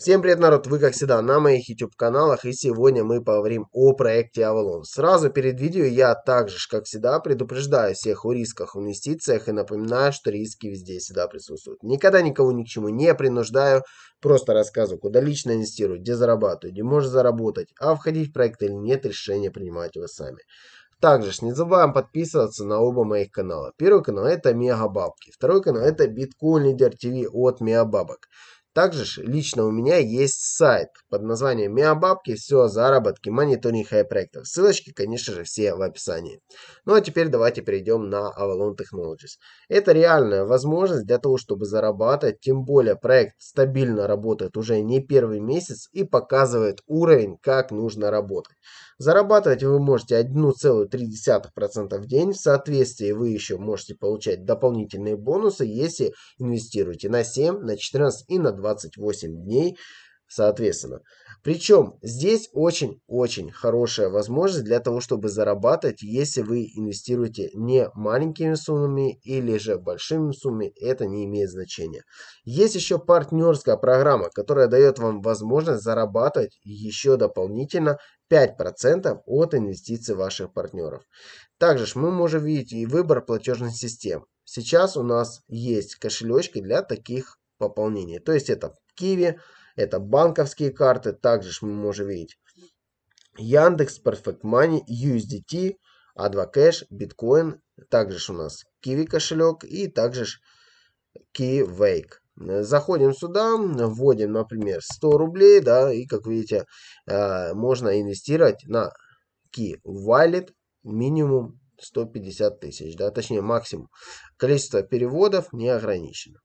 Всем привет, народ! Вы, как всегда, на моих YouTube-каналах, и сегодня мы поговорим о проекте Avalon. Сразу перед видео я также, как всегда, предупреждаю всех о рисках в инвестициях и напоминаю, что риски везде и всегда присутствуют. Никогда никого ни к чему не принуждаю, просто рассказываю, куда лично инвестирую, где зарабатываю, где можно заработать, а входить в проект или нет, решение принимать вы сами. Также ж не забываем подписываться на оба моих канала. Первый канал это Мегабабки, второй канал это Биткоин Лидер ТВ от Мегабабок. Также лично у меня есть сайт под названием «Миабабки. Все о заработке, мониторинг и проектов». Ссылочки, конечно же, все в описании. Ну а теперь давайте перейдем на Avalon Technologies. Это реальная возможность для того, чтобы зарабатывать, тем более проект стабильно работает уже не первый месяц и показывает уровень, как нужно работать. Зарабатывать вы можете 1,3% в день, в соответствии вы еще можете получать дополнительные бонусы, если инвестируете на 7, на 14 и на 20 28 дней соответственно. Причем здесь очень-очень хорошая возможность для того, чтобы зарабатывать, если вы инвестируете не маленькими суммами или же большими суммами, это не имеет значения. Есть еще партнерская программа, которая дает вам возможность зарабатывать еще дополнительно 5% от инвестиций ваших партнеров. Также мы можем видеть и выбор платежных систем. Сейчас у нас есть кошелечки для таких пополнения. То есть это Киви, это банковские карты, также мы можем видеть Яндекс, Perfect Money, USDT, AdvoCash, Bitcoin, также у нас киви кошелек и также KiWake. Заходим сюда, вводим, например, 100 рублей, да, и как видите, э, можно инвестировать на Key Wallet минимум 150 тысяч, да, точнее максимум. Количество переводов не ограничено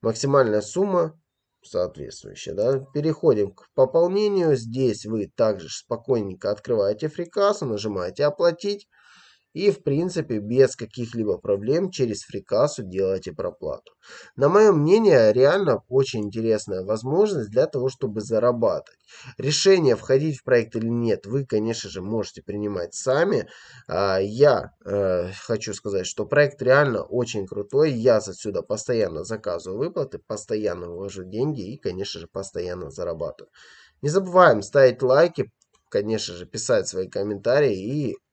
максимальная сумма соответствующая. Да? Переходим к пополнению. Здесь вы также спокойненько открываете фрикасу, нажимаете «Оплатить» и в принципе без каких-либо проблем через фрикассу делаете проплату. На мое мнение, реально очень интересная возможность для того, чтобы зарабатывать. Решение входить в проект или нет, вы, конечно же, можете принимать сами. А, я э, хочу сказать, что проект реально очень крутой. Я отсюда постоянно заказываю выплаты, постоянно вывожу деньги и, конечно же, постоянно зарабатываю. Не забываем ставить лайки, конечно же, писать свои комментарии и